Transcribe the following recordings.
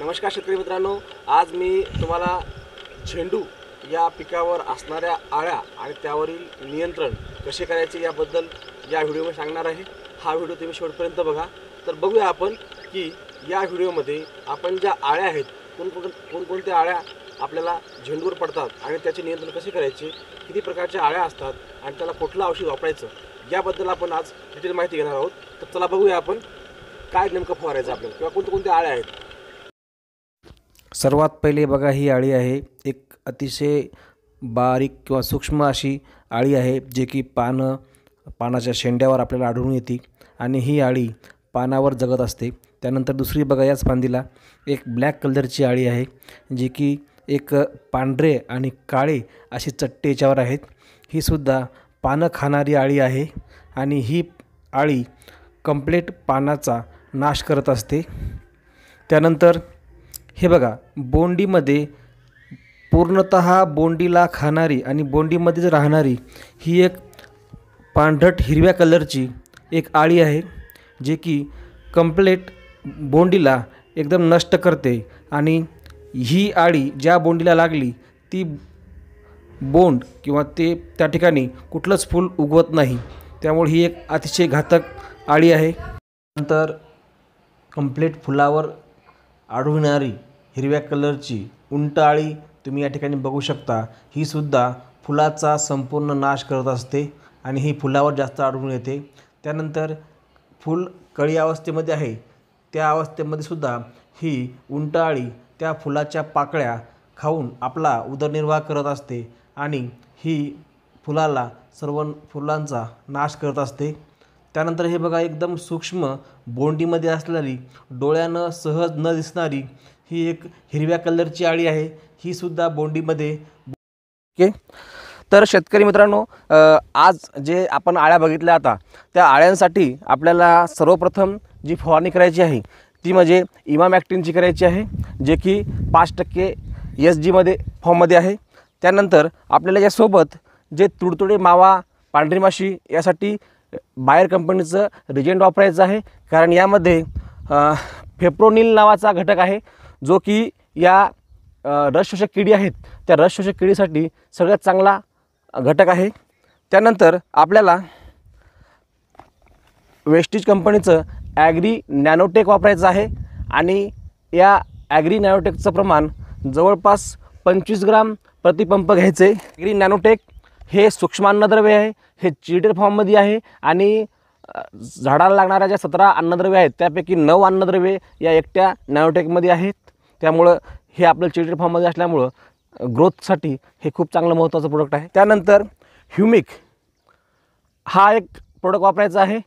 नमस्कार शेतकरी मित्रांनो आज मी तुम्हाला झेंडू या पिकावर असणाऱ्या आळ्या आणि त्यावरील नियंत्रण कसे करायचे याबद्दल या व्हिडिओमध्ये सांगणार आहे हा व्हिडिओ तुम्ही शेवटपर्यंत बघा तर बघूया आपण की या व्हिडिओमध्ये आपण ज्या आळ्या आहेत कोण कोणकोणत्या आळ्या आपल्याला झेंडूवर पडतात आणि त्याचे नियंत्रण कसे करायचे किती प्रकारच्या आळ्या असतात आणि त्याला कुठलं औषध वापरायचं याबद्दल आपण आज डिटेल माहिती घेणार आहोत तर चला बघूया आपण काय नेमकं फवारायचं आपल्याला किंवा कोणते कोणत्या आळ्या आहेत सर्वात पहिले बघा ही आळी आहे एक अतिशय बारीक किंवा सूक्ष्म अशी आळी आहे जे की पानं पानाच्या शेंड्यावर आपल्याला आढळून येते आणि ही आळी पानावर जगत असते त्यानंतर दुसरी बघा याच फांदीला एक ब्लॅक कलरची आळी आहे जी की एक पांढरे आणि काळे अशी चट्टे याच्यावर आहेत ही सुद्धा पानं खाणारी आळी आहे आणि ही आळी कंप्लेट पानाचा नाश करत असते त्यानंतर हे बघा बोंडीमध्ये पूर्णत बोंडीला खाणारी आणि बोंडीमध्येच राहणारी ही एक पांढरट हिरव्या कलरची एक आळी आहे जे की कम्प्लेट बोंडीला एकदम नष्ट करते आणि ही आळी ज्या बोंडीला लागली ती बोंड किंवा ते त्या ठिकाणी कुठलंच फूल उगवत नाही त्यामुळे ही एक अतिशय घातक आळी आहे नंतर कम्प्लेट फुलावर आढळणारी हिरव्या कलरची उंटाळी तुम्ही या ठिकाणी बघू शकता ही सुद्धा फुलाचा संपूर्ण नाश करत असते आणि ही फुलावर जास्त आढळून येते त्यानंतर फुल कळी अवस्थेमध्ये आहे त्या अवस्थेमध्ये सुद्धा ही उंटाळी त्या फुलाच्या पाकळ्या खाऊन आपला उदरनिर्वाह करत असते आणि ही फुलाला सर्व फुलांचा नाश करत असते त्यानंतर हे बघा एकदम सूक्ष्म बोंडीमध्ये असलेली डोळ्यानं सहज न दिसणारी ही एक हिरव्या कलरची आळी आहे ही सुद्धा बोंडीमध्ये ओके तर शेतकरी मित्रांनो आज जे आपण आळ्या बघितल्या आता त्या आळ्यांसाठी आपल्याला सर्वप्रथम जी फवारणी करायची आहे ती म्हणजे इमाम ॲक्टिनची करायची आहे जे की पाच टक्के एस जीमध्ये फॉर्ममध्ये आहे त्यानंतर आपल्याला यासोबत जे तुडतुडे मावा पांढरी माशी यासाठी बायर कंपनीचं रिजेंट वापरायचं आहे कारण यामध्ये फेप्रोनिल नावाचा घटक आहे जो की या रसशोषक किडी आहेत त्या रसशोषक किडीसाठी सगळ्यात चांगला घटक आहे त्यानंतर आपल्याला वेस्टीज कंपनीचं ॲग्री नॅनोटेक वापरायचं आहे आणि या ॲग्री नॅनोटेकचं प्रमाण जवळपास पंचवीस ग्राम प्रतिपंप घ्यायचे ॲग्री नॅनोटेक हे सूक्ष्म अन्नद्रव्य आहे हे चिटेड फॉर्ममध्ये आहे आणि झाडाला लागणाऱ्या ज्या सतरा अन्नद्रव्य आहेत त्यापैकी नऊ अन्नद्रव्ये या एकट्या नायोटेकमध्ये आहेत त्यामुळं हे आपलं चिटेड फॉर्ममध्ये असल्यामुळं ग्रोथसाठी हे खूप चांगलं महत्त्वाचं प्रोडक्ट आहे त्यानंतर ह्युमिक हा एक प्रोडक्ट वापरायचा आहे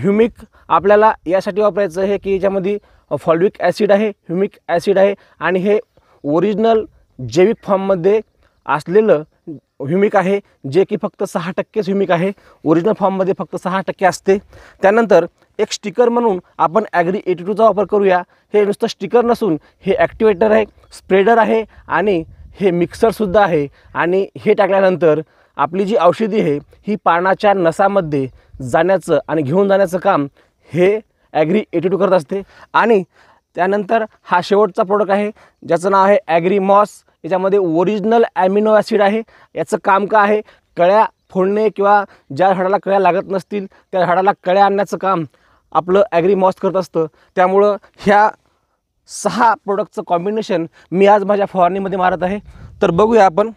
ह्युमिक आपल्याला यासाठी वापरायचं आहे की याच्यामध्ये फॉल्विक ॲसिड आहे ह्युमिक ॲसिड आहे आणि हे ओरिजिनल जैविक फॉर्ममध्ये असलेलं ह्युमिक आहे जे की फक्त सहा टक्केच ह्युमिक आहे ओरिजिनल फॉर्ममध्ये फक्त सहा टक्के असते त्यानंतर एक स्टिकर म्हणून आपण ॲग्री एटी टूचा वापर करूया हे नुसतं स्टिकर नसून हे ॲक्टिवेटर आहे स्प्रेडर आहे आणि हे मिक्सरसुद्धा आहे आणि हे टाकल्यानंतर आपली जी औषधी आहे ही पानाच्या नसामध्ये जाण्याचं आणि घेऊन जाण्याचं काम हे ॲग्री एटी टू करत असते आणि त्यानंतर हा शेवटचा प्रोडक्ट आहे ज्याचं नाव आहे ॲग्री मॉस याच्यामध्ये ओरिजिनल ॲमिनो ॲसिड आहे याचं काम का आहे कळ्या फोडणे किंवा ज्या झाडाला कळ्या लागत नसतील त्या झाडाला कळ्या आणण्याचं काम आपलं ॲग्रीमॉस करत असतं त्यामुळं ह्या सहा प्रोडक्टचं कॉम्बिनेशन मी आज माझ्या फवारणीमध्ये मारत आहे तर बघूया आपण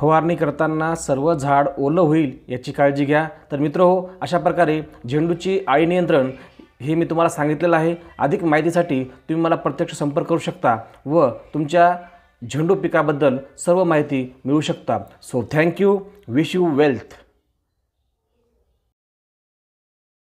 फवारणी करताना सर्व झाड ओलं होईल याची काळजी घ्या तर मित्र हो अशा प्रकारे झेंडूची आळी नियंत्रण हे मी तुम्हाला सांगितलेलं आहे अधिक माहितीसाठी तुम्ही मला प्रत्यक्ष संपर्क करू शकता व तुमच्या झेंडू पिकाबद्दल सर्व माहिती मिळू शकता so thank you wish you wealth